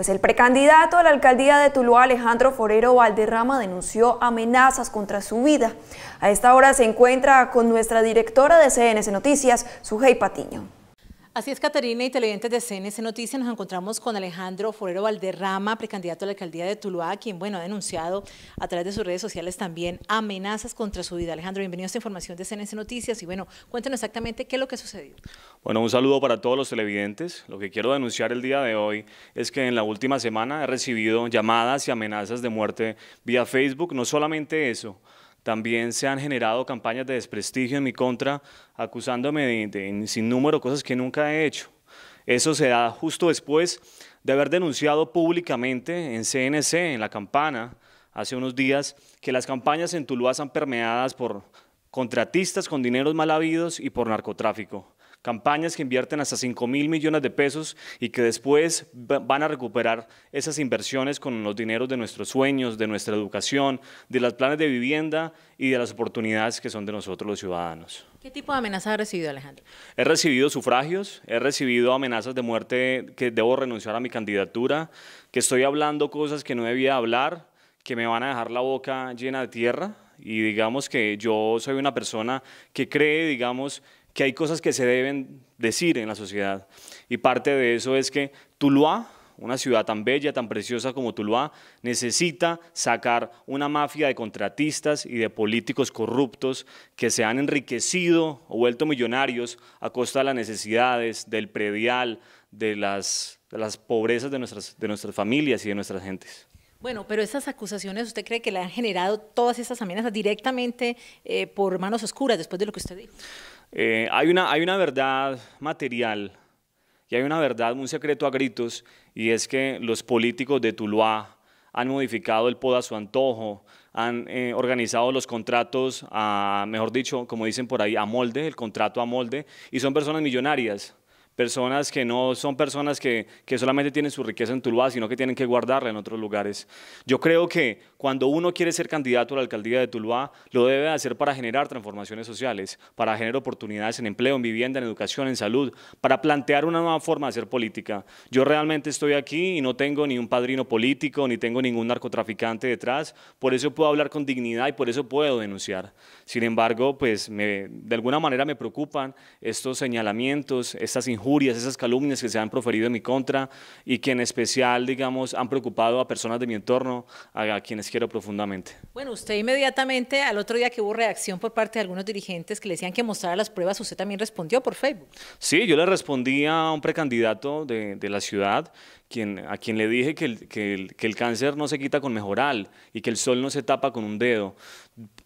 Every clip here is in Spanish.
Pues el precandidato a la alcaldía de Tuluá, Alejandro Forero Valderrama, denunció amenazas contra su vida. A esta hora se encuentra con nuestra directora de CNC Noticias, Sujei Patiño. Así es, Catarina y televidentes de CNC Noticias, nos encontramos con Alejandro Forero Valderrama, precandidato a la alcaldía de Tuluá, quien, bueno, ha denunciado a través de sus redes sociales también amenazas contra su vida. Alejandro, bienvenido a esta información de CNC Noticias y, bueno, cuéntenos exactamente qué es lo que ha sucedido. Bueno, un saludo para todos los televidentes. Lo que quiero denunciar el día de hoy es que en la última semana he recibido llamadas y amenazas de muerte vía Facebook. No solamente eso, también se han generado campañas de desprestigio en mi contra, acusándome de, sin número cosas que nunca he hecho. Eso se da justo después de haber denunciado públicamente en CNC, en La Campana, hace unos días, que las campañas en Tuluá están permeadas por contratistas con dineros mal habidos y por narcotráfico campañas que invierten hasta 5 mil millones de pesos y que después van a recuperar esas inversiones con los dineros de nuestros sueños, de nuestra educación, de los planes de vivienda y de las oportunidades que son de nosotros los ciudadanos. ¿Qué tipo de amenazas ha recibido, Alejandro? He recibido sufragios, he recibido amenazas de muerte que debo renunciar a mi candidatura, que estoy hablando cosas que no debía hablar, que me van a dejar la boca llena de tierra y digamos que yo soy una persona que cree, digamos, que hay cosas que se deben decir en la sociedad. Y parte de eso es que Tuluá, una ciudad tan bella, tan preciosa como Tuluá, necesita sacar una mafia de contratistas y de políticos corruptos que se han enriquecido o vuelto millonarios a costa de las necesidades, del predial, de las, de las pobrezas de nuestras, de nuestras familias y de nuestras gentes. Bueno, pero esas acusaciones, ¿usted cree que le han generado todas esas amenazas directamente eh, por manos oscuras después de lo que usted dijo? Eh, hay, una, verdad material y hay una verdad, un secreto a gritos, y es que los políticos de Tuluá han modificado el POD a su antojo, han eh, organizado los contratos, a, mejor dicho, como dicen por ahí, a molde, el contrato a molde, y son personas millonarias personas que no son personas que, que solamente tienen su riqueza en Tuluá, sino que tienen que guardarla en otros lugares. Yo creo que cuando uno quiere ser candidato a la alcaldía de Tuluá, lo debe hacer para generar transformaciones sociales, para generar oportunidades en empleo, en vivienda, en educación, en salud, para plantear una nueva forma de hacer política. Yo realmente estoy aquí y no tengo ni un padrino político, ni tengo ningún narcotraficante detrás, por eso puedo hablar con dignidad y por eso puedo denunciar. Sin embargo, pues me, de alguna manera me preocupan estos señalamientos, estas injusticias esas calumnias que se han proferido en mi contra y que en especial, digamos, han preocupado a personas de mi entorno, a, quienes quiero profundamente. Bueno, usted inmediatamente, al otro día que hubo reacción por parte de algunos dirigentes que le decían que mostrara las pruebas, usted también respondió por Facebook. Sí, yo le respondí a un precandidato de, de la ciudad a quien le dije que el, que, que el, cáncer no se quita con mejoral y que el sol no se tapa con un dedo,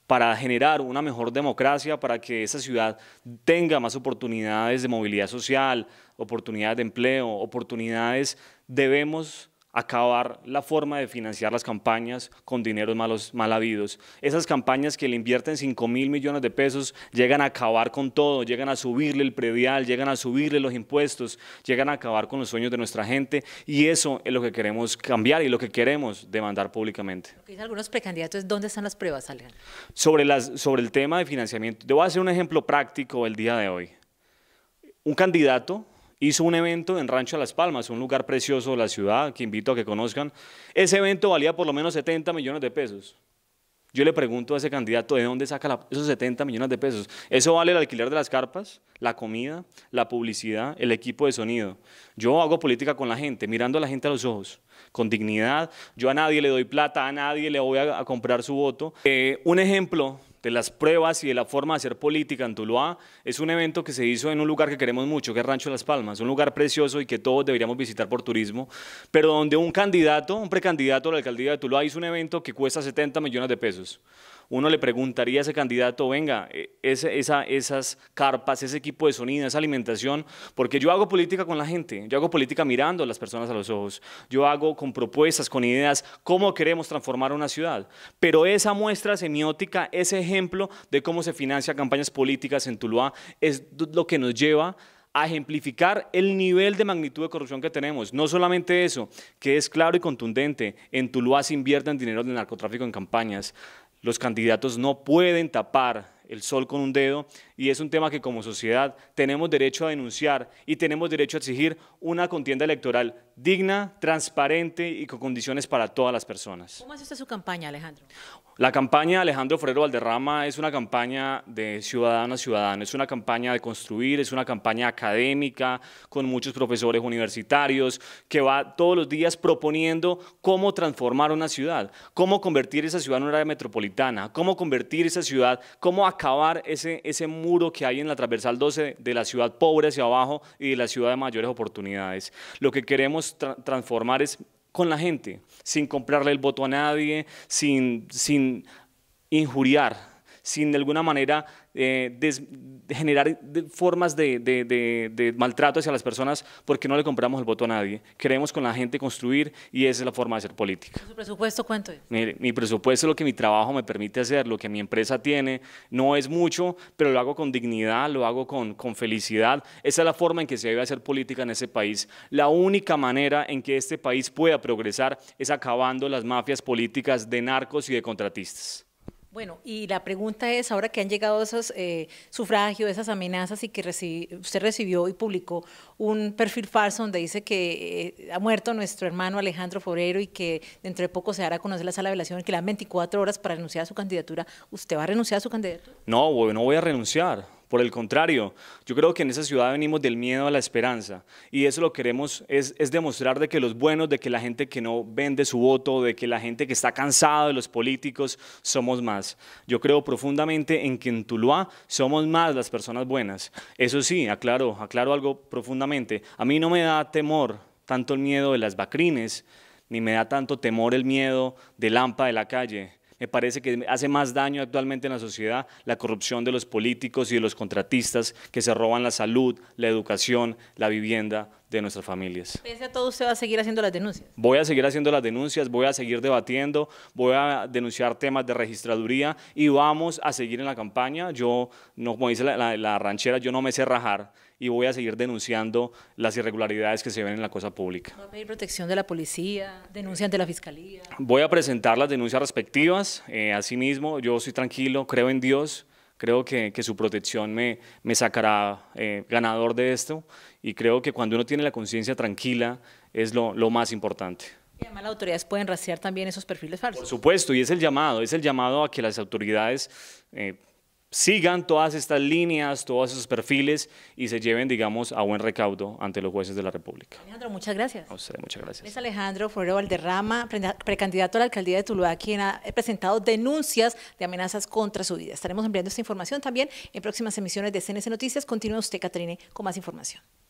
para generar una mejor democracia, para que esa ciudad tenga más oportunidades de movilidad social, oportunidades de empleo, oportunidades, debemos acabar la forma de financiar las campañas con dineros malos, mal habidos. Esas campañas que le invierten 5 mil millones de pesos llegan a acabar con todo, llegan a subirle el predial, llegan a subirle los impuestos, llegan a acabar con los sueños de nuestra gente y eso es lo que queremos cambiar y lo que queremos demandar públicamente. Lo algunos precandidatos, ¿dónde están las pruebas, Alejandro? Sobre, las, sobre el tema de financiamiento, te voy a hacer un ejemplo práctico el día de hoy. Un candidato hizo un evento en Rancho Las Palmas, un lugar precioso de la ciudad que invito a que conozcan. Ese evento valía por lo menos 70 millones de pesos. Yo le pregunto a ese candidato de dónde saca esos 70 millones de pesos. Eso vale el alquiler de las carpas, la comida, la publicidad, el equipo de sonido. Yo hago política con la gente, mirando a la gente a los ojos, con dignidad. Yo a nadie le doy plata, a nadie le voy a, comprar su voto. Eh, un ejemplo de las pruebas y de la forma de hacer política en Tuluá. Es un evento que se hizo en un lugar que queremos mucho, que es Rancho Las Palmas, un lugar precioso y que todos deberíamos visitar por turismo, pero donde un candidato, un precandidato a la alcaldía de Tuluá hizo un evento que cuesta 70 millones de pesos uno le preguntaría a ese candidato, venga, eh, esas carpas, ese equipo de sonido, esa alimentación, porque yo hago política con la gente, yo hago política mirando a las personas a los ojos, yo hago con propuestas, con ideas, cómo queremos transformar una ciudad. Pero esa muestra semiótica, ese ejemplo de cómo se financia campañas políticas en Tuluá, es lo que nos lleva a ejemplificar el nivel de magnitud de corrupción que tenemos. No solamente eso, que es claro y contundente, en Tuluá se invierten en dinero del narcotráfico en campañas. Los candidatos no pueden tapar el sol con un dedo y es un tema que como sociedad tenemos derecho a denunciar y tenemos derecho a exigir una contienda electoral digna, transparente y con condiciones para todas las personas. ¿Cómo hace usted su campaña, Alejandro? La campaña Alejandro Forero Valderrama es una campaña de ciudadano a ciudadano, es una campaña de construir, es una campaña académica con muchos profesores universitarios que va todos los días proponiendo cómo transformar una ciudad, cómo convertir esa ciudad en una área metropolitana, cómo convertir esa ciudad, cómo acabar ese, ese muro que hay en la transversal 12 de la ciudad pobre hacia abajo y de la ciudad de mayores oportunidades. Lo que queremos transformar es con la gente, sin comprarle el voto a nadie, sin, sin injuriar sin de alguna manera eh, generar formas de, maltrato hacia las personas porque no le compramos el voto a nadie. Queremos con la gente construir y esa es la forma de hacer política. ¿Su presupuesto cuánto mi presupuesto es lo que mi trabajo me permite hacer, lo que mi empresa tiene. No es mucho, pero lo hago con dignidad, lo hago con, con felicidad. Esa es la forma en que se debe hacer política en ese país. La única manera en que este país pueda progresar es acabando las mafias políticas de narcos y de contratistas. Bueno, y la pregunta es, ahora que han llegado esos eh, sufragios, esas amenazas y que usted recibió y publicó un perfil falso donde dice que eh, ha muerto nuestro hermano Alejandro Forero y que dentro de poco se hará conocer la sala de velación, que le dan 24 horas para renunciar a su candidatura, ¿usted va a renunciar a su candidatura? No, no voy a renunciar. Por el contrario, yo creo que en esa ciudad venimos del miedo a la esperanza y eso lo queremos es, demostrar de que los buenos, de que la gente que no vende su voto, de que la gente que está cansada de los políticos, somos más. Yo creo profundamente en que en Tuluá somos más las personas buenas. Eso sí, aclaro, aclaro algo profundamente. A mí no me da temor tanto el miedo de las vacrines, ni me da tanto temor el miedo de Lampa de la calle me parece que hace más daño actualmente en la sociedad la corrupción de los políticos y de los contratistas que se roban la salud, la educación, la vivienda de nuestras familias. Pese a todo, usted va a seguir haciendo las denuncias. Voy a seguir haciendo las denuncias, voy a seguir debatiendo, voy a denunciar temas de registraduría y vamos a seguir en la campaña. Yo, no, como dice la, la ranchera, yo no me sé rajar y voy a seguir denunciando las irregularidades que se ven en la cosa pública. ¿Va a pedir protección de la policía, denuncia ante la fiscalía? Voy a presentar las denuncias respectivas. Eh, asimismo, yo soy tranquilo, creo en Dios creo que, que, su protección me, me sacará eh, ganador de esto y creo que cuando uno tiene la conciencia tranquila es lo, lo, más importante. Y además las autoridades pueden rastrear también esos perfiles falsos. Por supuesto, y es el llamado, es el llamado a que las autoridades... Eh, sigan todas estas líneas, todos esos perfiles y se lleven, digamos, a buen recaudo ante los jueces de la República. Alejandro, muchas gracias. A usted, muchas gracias. Es Alejandro Forero Valderrama, precandidato a la alcaldía de Tuluá, quien ha presentado denuncias de amenazas contra su vida. Estaremos enviando esta información también en próximas emisiones de CNC Noticias. Continúa usted, Catrine, con más información.